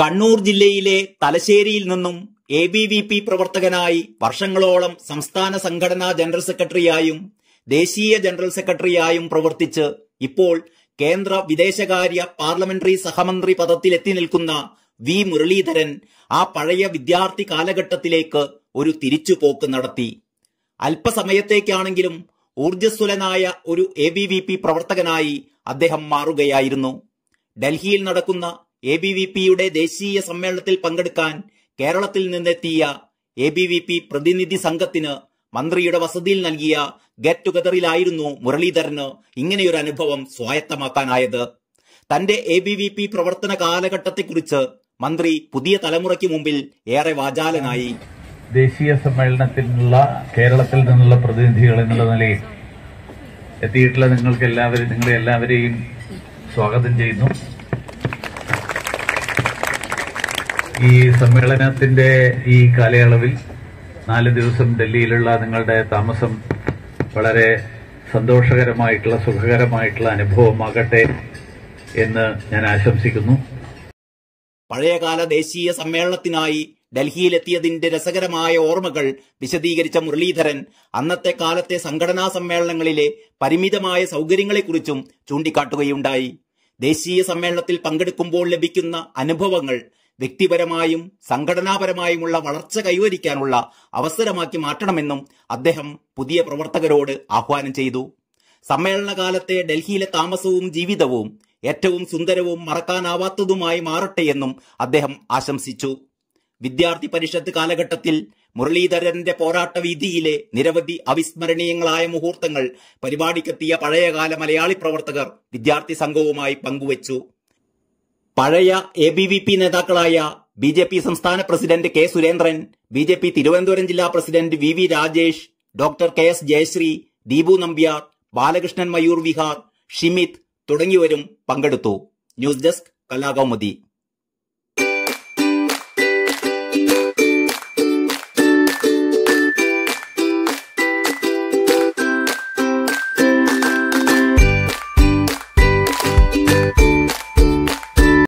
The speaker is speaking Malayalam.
കണ്ണൂർ ജില്ലയിലെ തലശ്ശേരിയിൽ നിന്നും എ ബി വി പി പ്രവർത്തകനായി വർഷങ്ങളോളം സംസ്ഥാന സംഘടനാ ജനറൽ സെക്രട്ടറിയായും ദേശീയ ജനറൽ സെക്രട്ടറിയായും പ്രവർത്തിച്ച് ഇപ്പോൾ കേന്ദ്ര വിദേശകാര്യ പാർലമെന്ററി സഹമന്ത്രി എത്തി നിൽക്കുന്ന വി മുരളീധരൻ ആ പഴയ വിദ്യാർത്ഥി കാലഘട്ടത്തിലേക്ക് ഒരു തിരിച്ചുപോക്ക് നടത്തി അല്പസമയത്തേക്കാണെങ്കിലും ഊർജ്ജസ്വലനായ ഒരു എ ബി വി പി പ്രവർത്തകനായി അദ്ദേഹം മാറുകയായിരുന്നു ഡൽഹിയിൽ നടക്കുന്ന എ ബി വി പിയുടെ ദേശീയ സമ്മേളനത്തിൽ പങ്കെടുക്കാൻ കേരളത്തിൽ നിന്നെത്തിയ എ ബി വി പി പ്രതിനിധി സംഘത്തിന് മന്ത്രിയുടെ വസതിയിൽ നൽകിയ ഗെറ്റ് ടുഗദറിലായിരുന്നു മുരളീധരന് ഇങ്ങനെയൊരു അനുഭവം സ്വായത്തമാക്കാനായത് തന്റെ എ ബി വി പി പ്രവർത്തന കാലഘട്ടത്തെക്കുറിച്ച് മന്ത്രി പുതിയ തലമുറയ്ക്ക് മുമ്പിൽ ഏറെ വാചാലനായി ദേശീയ സമ്മേളനത്തിനുള്ള കേരളത്തിൽ നിന്നുള്ള പ്രതിനിധികൾ എന്നുള്ള നിലയിൽ എത്തിയിട്ടുള്ള നിങ്ങൾക്ക് എല്ലാവരെയും നിങ്ങളെ എല്ലാവരെയും സ്വാഗതം ചെയ്യുന്നു ഈ സമ്മേളനത്തിന്റെ ഈ കാലയളവിൽ നാല് ദിവസം ഡൽഹിയിലുള്ള നിങ്ങളുടെ താമസം വളരെ സന്തോഷകരമായിട്ടുള്ള സുഖകരമായിട്ടുള്ള അനുഭവമാകട്ടെ എന്ന് ഞാൻ ആശംസിക്കുന്നു പഴയകാല ദേശീയ സമ്മേളനത്തിനായി ഡൽഹിയിലെത്തിയതിന്റെ രസകരമായ ഓർമ്മകൾ വിശദീകരിച്ച മുരളീധരൻ അന്നത്തെ കാലത്തെ സംഘടനാ സമ്മേളനങ്ങളിലെ പരിമിതമായ സൌകര്യങ്ങളെക്കുറിച്ചും ചൂണ്ടിക്കാട്ടുകയുണ്ടായി ദേശീയ സമ്മേളനത്തിൽ പങ്കെടുക്കുമ്പോൾ ലഭിക്കുന്ന അനുഭവങ്ങൾ വ്യക്തിപരമായും സംഘടനാപരമായുമുള്ള വളർച്ച കൈവരിക്കാനുള്ള അവസരമാക്കി മാറ്റണമെന്നും അദ്ദേഹം പുതിയ പ്രവർത്തകരോട് ആഹ്വാനം ചെയ്തു സമ്മേളനകാലത്തെ ഡൽഹിയിലെ താമസവും ജീവിതവും ഏറ്റവും സുന്ദരവും മറക്കാനാവാത്തതുമായി മാറട്ടെയെന്നും അദ്ദേഹം ആശംസിച്ചു വിദ്യാർത്ഥി പരിഷത്ത് കാലഘട്ടത്തിൽ മുരളീധരന്റെ പോരാട്ട വീതിയിലെ നിരവധി അവിസ്മരണീയങ്ങളായ മുഹൂർത്തങ്ങൾ പരിപാടിക്കെത്തിയ പഴയകാല മലയാളി പ്രവർത്തകർ വിദ്യാർത്ഥി സംഘവുമായി പങ്കുവച്ചു പഴയ എ ബി വി പി നേതാക്കളായ ബി ജെ പി സംസ്ഥാന president K Surendran B J P Thiruvananthapuram ജില്ലാ president V V Rajesh doctor K S Jayashree Deepu Nambiar Balakrishnan Mayur Vihar Shimith തുടങ്ങിയവരും പങ്കെടുത്തു ന്യൂസ് ഡെസ്ക് കലാകൌമുദി